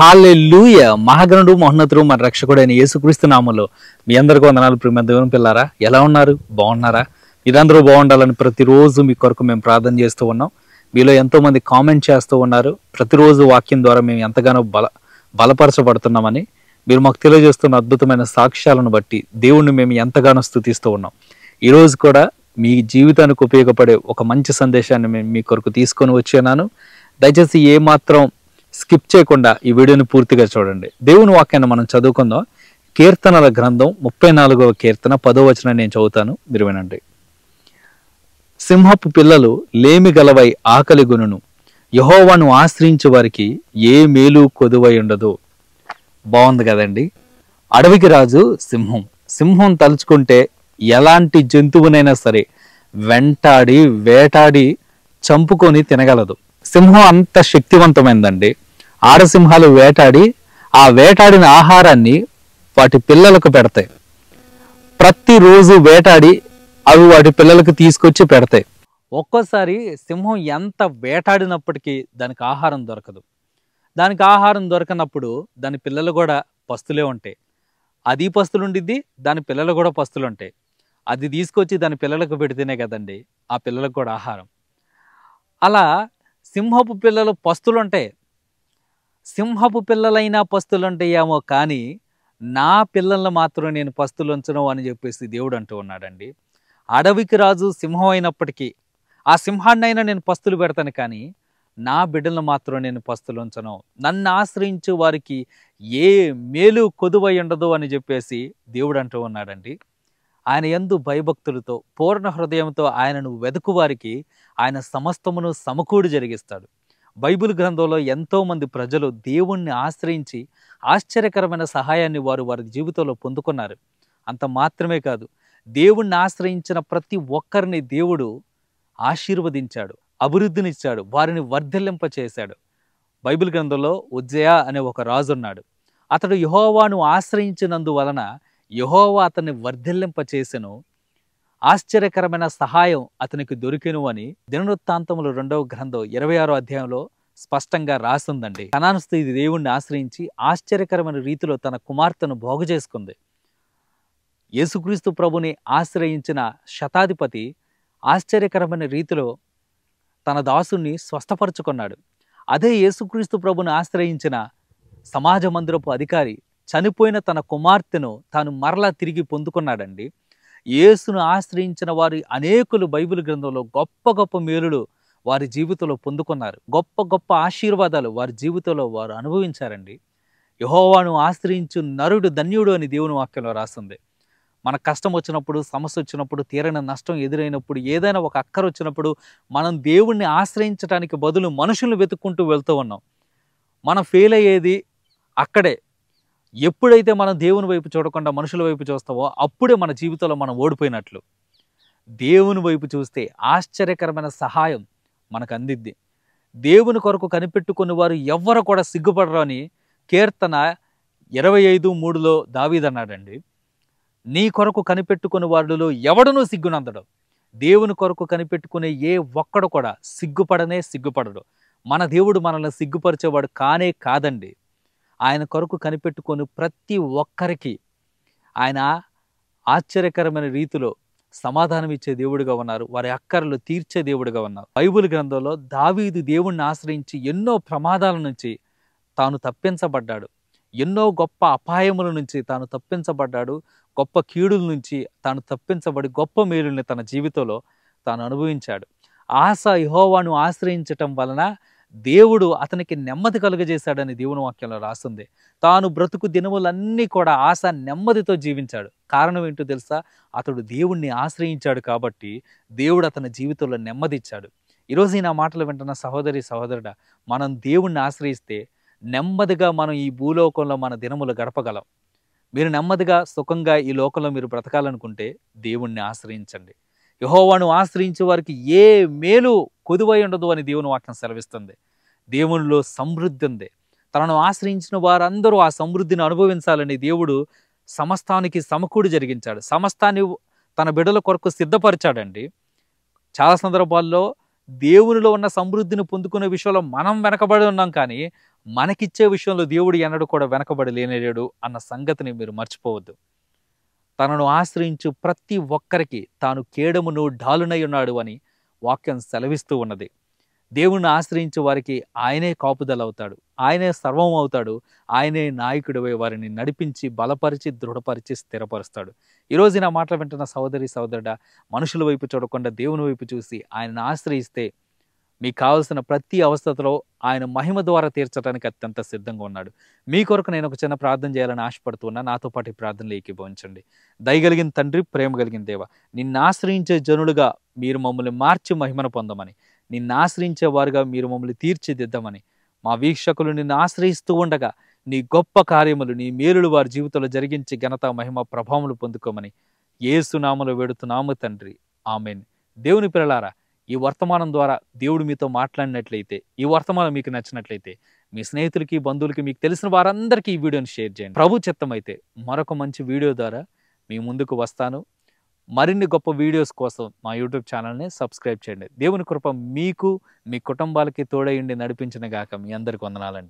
హాలే లూయ మహాగణుడు మహోన్నతుడు మన రక్షకుడు అయిన యేసుక్రీస్తు నామంలో మీ అందరికీ వందనాలు ప్రిమ దేవుని పిల్లారా ఎలా ఉన్నారు బాగున్నారా మీరందరూ బాగుండాలని ప్రతిరోజు మీ కొరకు మేము ప్రార్థన చేస్తూ ఉన్నాం మీలో ఎంతోమంది కామెంట్ చేస్తూ ఉన్నారు ప్రతిరోజు వాక్యం ద్వారా మేము ఎంతగానో బల బలపరచబడుతున్నామని మీరు మాకు తెలియజేస్తున్న అద్భుతమైన సాక్ష్యాలను బట్టి దేవుణ్ణి మేము ఎంతగానో స్థుతిస్తూ ఉన్నాం ఈరోజు కూడా మీ జీవితానికి ఉపయోగపడే ఒక మంచి సందేశాన్ని మేము మీ కొరకు తీసుకొని వచ్చేనాను దయచేసి ఏమాత్రం స్కిప్ చేయకుండా ఈ వీడియోని పూర్తిగా చూడండి దేవుని వాక్యాన్ని మనం చదువుకుందాం కీర్తనల గ్రంథం ముప్పై నాలుగవ కీర్తన పదో వచనం నేను చదువుతాను మీరు వినండి సింహపు పిల్లలు లేమి గలవై ఆకలి గునును యహోవాను ఆశ్రయించే వారికి ఏ మేలు కొదువై ఉండదు బాగుంది కదండి అడవికి రాజు సింహం సింహం తలుచుకుంటే ఎలాంటి జంతువునైనా సరే వెంటాడి వేటాడి చంపుకొని తినగలదు సింహం అంత శక్తివంతమైందండి ఆడసింహాలు వేటాడి ఆ వేటాడిన ఆహారాన్ని వాటి పిల్లలకు పెడతాయి ప్రతిరోజు వేటాడి అవి వాటి పిల్లలకు తీసుకొచ్చి పెడతాయి ఒక్కోసారి సింహం ఎంత వేటాడినప్పటికీ దానికి ఆహారం దొరకదు దానికి ఆహారం దొరకనప్పుడు దాని పిల్లలు కూడా పస్తులే ఉంటాయి అది పస్తులు ఉండిద్ది దాని పిల్లలు కూడా పస్తులు ఉంటాయి అది తీసుకొచ్చి దాని పిల్లలకు పెడితేనే కదండి ఆ పిల్లలకు కూడా ఆహారం అలా సింహపు పిల్లలు పస్తులు ఉంటాయి సింహపు పిల్లలైనా పస్తులుంటాయేమో కానీ నా పిల్లలను మాత్రం నేను పస్తులు ఉంచను అని చెప్పేసి దేవుడు అంటూ ఉన్నాడండి అడవికి రాజు సింహం అయినప్పటికీ ఆ సింహాన్నైనా నేను పస్తులు పెడతాను కానీ నా బిడ్డలను మాత్రం నేను పస్తులు ఉంచను నన్ను ఆశ్రయించే వారికి ఏ మేలు కొదువై ఉండదు అని చెప్పేసి దేవుడు అంటూ ఉన్నాడండి ఆయన ఎందు భయభక్తులతో పూర్ణ హృదయంతో ఆయనను వెతుకువారికి ఆయన సమస్తమును సమకూడు జరిగిస్తాడు బైబిల్ గ్రంథంలో ఎంతోమంది ప్రజలు దేవుణ్ణి ఆశ్రయించి ఆశ్చర్యకరమైన సహాయాన్ని వారు వారి జీవితంలో పొందుకున్నారు అంత మాత్రమే కాదు దేవుణ్ణి ఆశ్రయించిన ప్రతి ఒక్కరిని దేవుడు ఆశీర్వదించాడు అభివృద్ధినిచ్చాడు వారిని వర్ధిల్లింప చేశాడు బైబిల్ గ్రంథంలో ఉజ్జయ అనే ఒక రాజు ఉన్నాడు అతడు యహోవాను ఆశ్రయించినందువలన యహోవా అతన్ని వర్ధిల్లింప ఆశ్చర్యకరమైన సహాయం అతనికి దొరికెను అని దినవృత్తాంతములు రెండవ గ్రంథం ఇరవై ఆరో అధ్యాయంలో స్పష్టంగా రాస్తుందండి కనాను దేవుణ్ణి ఆశ్రయించి ఆశ్చర్యకరమైన రీతిలో తన కుమార్తెను బాగు చేసుకుంది యేసుక్రీస్తు ప్రభుని ఆశ్రయించిన శతాధిపతి ఆశ్చర్యకరమైన రీతిలో తన దాసుని స్వస్థపరచుకున్నాడు అదే యేసుక్రీస్తు ప్రభుని ఆశ్రయించిన సమాజ మందిరపు అధికారి చనిపోయిన తన కుమార్తెను తాను మరలా తిరిగి పొందుకున్నాడండి యేసును ఆశ్రయించిన వారి అనేకులు బైబిల్ గ్రంథంలో గొప్ప గొప్ప మేలులు వారి జీవితంలో పొందుకున్నారు గొప్ప గొప్ప ఆశీర్వాదాలు వారి జీవితంలో వారు అనుభవించారండి యహోవాను ఆశ్రయించు నరుడు ధన్యుడు అని దేవుని వాక్యంలో రాస్తుంది మన కష్టం వచ్చినప్పుడు సమస్య వచ్చినప్పుడు తీరైన నష్టం ఎదురైనప్పుడు ఏదైనా ఒక అక్కర వచ్చినప్పుడు మనం దేవుణ్ణి ఆశ్రయించడానికి బదులు మనుషులను వెతుక్కుంటూ వెళ్తూ ఉన్నాం మనం ఫెయిల్ అయ్యేది అక్కడే ఎప్పుడైతే మనం దేవుని వైపు చూడకుండా మనుషుల వైపు చూస్తామో అప్పుడే మన జీవితంలో మనం ఓడిపోయినట్లు దేవుని వైపు చూస్తే ఆశ్చర్యకరమైన సహాయం మనకు అందిద్ది దేవుని కొరకు కనిపెట్టుకున్న వారు ఎవ్వరు కూడా సిగ్గుపడరు అని కీర్తన ఇరవై ఐదు మూడులో దావీదన్నాడండి నీ కొరకు కనిపెట్టుకున్న వారిలో ఎవడనూ సిగ్గునందడం దేవుని కొరకు కనిపెట్టుకునే ఏ ఒక్కడు కూడా సిగ్గుపడనే సిగ్గుపడడు మన దేవుడు మనల్ని సిగ్గుపరిచేవాడు కానే కాదండి ఆయన కొరకు కనిపెట్టుకొని ప్రతి ఒక్కరికి ఆయన ఆశ్చర్యకరమైన రీతిలో సమాధానం ఇచ్చే దేవుడిగా ఉన్నారు వారి అక్కర్లు తీర్చే దేవుడిగా ఉన్నారు బైబుల్ గ్రంథంలో దావీదు దేవుణ్ణి ఆశ్రయించి ఎన్నో ప్రమాదాల నుంచి తాను తప్పించబడ్డాడు ఎన్నో గొప్ప అపాయముల నుంచి తాను తప్పించబడ్డాడు గొప్ప కీడుల నుంచి తాను తప్పించబడి గొప్ప మేలుని తన జీవితంలో తాను అనుభవించాడు ఆశ యహోవాను ఆశ్రయించటం వలన దేవుడు అతనికి నెమ్మది కలుగజేశాడని దేవుని వాక్యంలో రాస్తుంది తాను బ్రతుకు దినములన్నీ కూడా ఆశ నెమ్మదితో జీవించాడు కారణం ఏంటో తెలుసా అతడు దేవుణ్ణి ఆశ్రయించాడు కాబట్టి దేవుడు అతని జీవితంలో నెమ్మది ఇచ్చాడు ఈరోజు నా మాటలు వింటున్న సహోదరి సహోదరుడ మనం దేవుణ్ణి ఆశ్రయిస్తే నెమ్మదిగా మనం ఈ భూలోకంలో మన దినములు గడపగలం మీరు నెమ్మదిగా సుఖంగా ఈ లోకంలో మీరు బ్రతకాలనుకుంటే దేవుణ్ణి ఆశ్రయించండి యహోవాను ఆశ్రయించే వారికి ఏ మేలు కొదువై ఉండదు అని దేవుని వాక్యం సెలవిస్తుంది దేవునిలో సమృద్ధి ఉంది తనను ఆశ్రయించిన వారందరూ ఆ సమృద్ధిని అనుభవించాలని దేవుడు సమస్తానికి సమకూడి జరిగించాడు సమస్తాన్ని తన బిడల కొరకు సిద్ధపరిచాడండి చాలా సందర్భాల్లో దేవునిలో ఉన్న సమృద్ధిని పొందుకునే విషయంలో మనం వెనకబడి ఉన్నాం కానీ మనకిచ్చే విషయంలో దేవుడు ఎన్నడూ కూడా వెనకబడి లేనేలేడు అన్న సంగతిని మీరు మర్చిపోవద్దు తనను ఆశ్రయించు ప్రతి ఒక్కరికి తాను కేడమును ఢాలునై ఉన్నాడు అని వాక్యం సెలవిస్తూ ఉన్నది దేవుణ్ణి ఆశ్రయించే వారికి ఆయనే కాపుదలవుతాడు ఆయనే సర్వం అవుతాడు ఆయనే నాయకుడివై వారిని నడిపించి బలపరిచి దృఢపరిచి స్థిరపరుస్తాడు ఈరోజు నా మాటలు వింటున్న సోదరి సోదరుడ మనుషుల వైపు చూడకుండా దేవుని వైపు చూసి ఆయనను ఆశ్రయిస్తే మీకు కావలసిన ప్రతి అవసరతలో ఆయన మహిమ ద్వారా తీర్చడానికి అత్యంత సిద్ధంగా ఉన్నాడు మీ కొరకు నేను ఒక చిన్న ప్రార్థన చేయాలని ఆశపడుతున్నా నాతో పాటు ప్రార్థనలు ఏకీభవించండి దయగలిగిన తండ్రి ప్రేమ కలిగిన దేవ నిన్ను ఆశ్రయించే జనులుగా మీరు మమ్మల్ని మార్చి మహిమను పొందమని నిన్ను ఆశ్రయించే వారుగా మీరు మమ్మల్ని తీర్చిదిద్దామని మా వీక్షకులు నిన్ను ఆశ్రయిస్తూ ఉండగా నీ గొప్ప కార్యములు నీ మేలులు వారి జీవితంలో జరిగించి ఘనత మహిమ ప్రభావములు పొందుకోమని ఏసునామలు వేడుతున్నాము తండ్రి ఆమెన్ దేవుని పిల్లలారా ఈ వర్తమానం ద్వారా దేవుడు మీతో మాట్లాడినట్లయితే ఈ వర్తమానం మీకు నచ్చినట్లయితే మీ స్నేహితులకి బంధువులకి మీకు తెలిసిన వారందరికీ ఈ వీడియోని షేర్ చేయండి ప్రభు చిత్తమైతే మరొక మంచి వీడియో ద్వారా మీ ముందుకు వస్తాను మరిన్ని గొప్ప వీడియోస్ కోసం మా యూట్యూబ్ ఛానల్ని సబ్స్క్రైబ్ చేయండి దేవుని కృప మీకు మీ కుటుంబాలకి తోడయుండి నడిపించిన గాక మీ అందరికి వందనాలండి